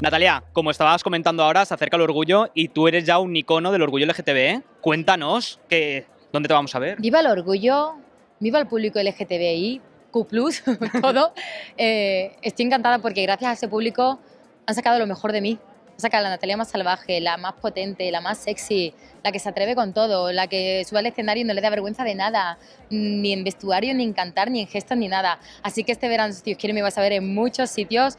Natalia, como estabas comentando ahora, se acerca el orgullo y tú eres ya un icono del orgullo LGTB. ¿eh? Cuéntanos que, dónde te vamos a ver. Viva el orgullo, viva el público LGTBI, Q, todo. Eh, estoy encantada porque gracias a ese público han sacado lo mejor de mí. O sea, que a la Natalia más salvaje, la más potente, la más sexy, la que se atreve con todo, la que sube al escenario y no le da vergüenza de nada, mm, ni en vestuario, ni en cantar, ni en gestos, ni nada. Así que este verano, si Dios quiere, me vas a ver en muchos sitios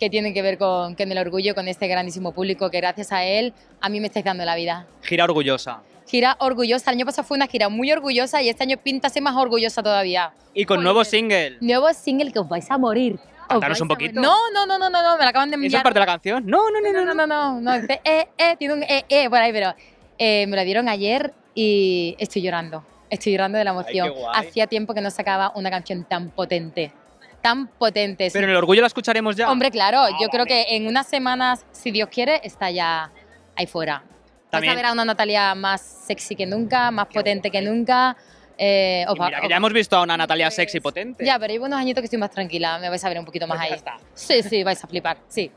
que tienen que ver con, el orgullo, con este grandísimo público que gracias a él a mí me estáis dando la vida. Gira orgullosa gira orgullosa. El año pasado fue una gira muy orgullosa y este año pinta ser más orgullosa todavía. Y con nuevo single. Nuevo single que os vais a morir. Oh, Cantaros un poquito. No, no, no, no, no, me la acaban de enviar. es parte de la canción? No, no, no, no, no, no, no, eh, eh, tiene un eh, eh ahí, pero eh, me la dieron ayer y estoy llorando, estoy llorando de la emoción. Hacía tiempo que no sacaba una canción tan potente, tan potente. Pero en el orgullo la escucharemos ya. Hombre, claro, ah, yo creo que en unas semanas, si Dios quiere, está ya ahí fuera. También. Vas a ver a una Natalia más sexy que nunca, más potente que nunca eh, ya hemos visto a una Natalia pues sexy potente. Ya, pero hay unos añitos que estoy más tranquila, me vais a ver un poquito más pues ahí. Está. Sí, sí, vais a flipar, sí.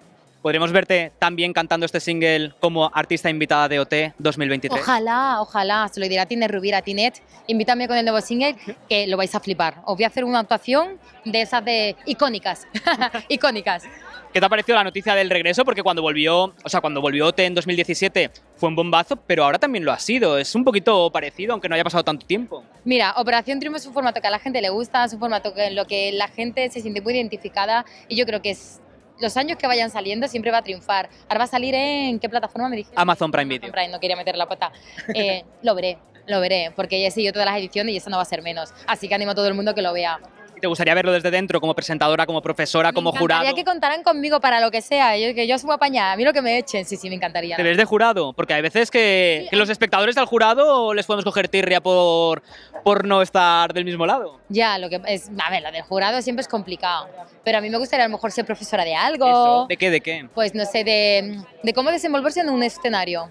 ¿Podremos verte también cantando este single como artista invitada de OT 2023? Ojalá, ojalá. Se lo dirá Tinet Rubiera, Tinet, invítame con el nuevo single que lo vais a flipar. Os voy a hacer una actuación de esas de icónicas, icónicas. ¿Qué te ha parecido la noticia del regreso? Porque cuando volvió, o sea, cuando volvió OT en 2017 fue un bombazo, pero ahora también lo ha sido. Es un poquito parecido, aunque no haya pasado tanto tiempo. Mira, Operación Triunfo es un formato que a la gente le gusta, es un formato en lo que la gente se siente muy identificada y yo creo que es los años que vayan saliendo siempre va a triunfar. Ahora va a salir en qué plataforma me dijiste? Amazon Prime Video. Prime, no quería meter la pata. Eh, lo veré, lo veré, porque ya he seguido todas las ediciones y eso no va a ser menos. Así que animo a todo el mundo que lo vea. ¿Te gustaría verlo desde dentro como presentadora, como profesora, como jurado? Me que contaran conmigo para lo que sea, yo, ¿eh? que yo asumo apañada, a mí lo que me echen, sí, sí, me encantaría. ¿Te ves de jurado? Porque hay veces que, los espectadores del jurado les podemos coger tirria por, por no estar del mismo lado. Ya, lo que es, a ver, lo del jurado siempre es complicado, pero a mí me gustaría a lo mejor ser profesora de algo. ¿De qué, de qué? Pues no sé, de, de cómo desenvolverse en un escenario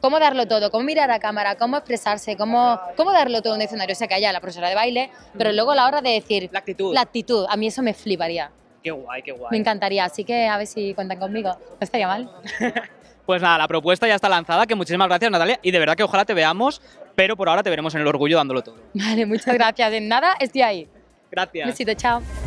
cómo darlo todo, cómo mirar a cámara, cómo expresarse, cómo, cómo darlo todo en un escenario. O sea, que haya la profesora de baile, pero luego a la hora de decir... La actitud. La actitud, a mí eso me fliparía. Qué guay, qué guay. Me encantaría, así que a ver si cuentan conmigo. No estaría mal. Pues nada, la propuesta ya está lanzada, que muchísimas gracias Natalia y de verdad que ojalá te veamos, pero por ahora te veremos en el orgullo dándolo todo. Vale, muchas gracias. De nada, estoy ahí. Gracias. Un besito, chao.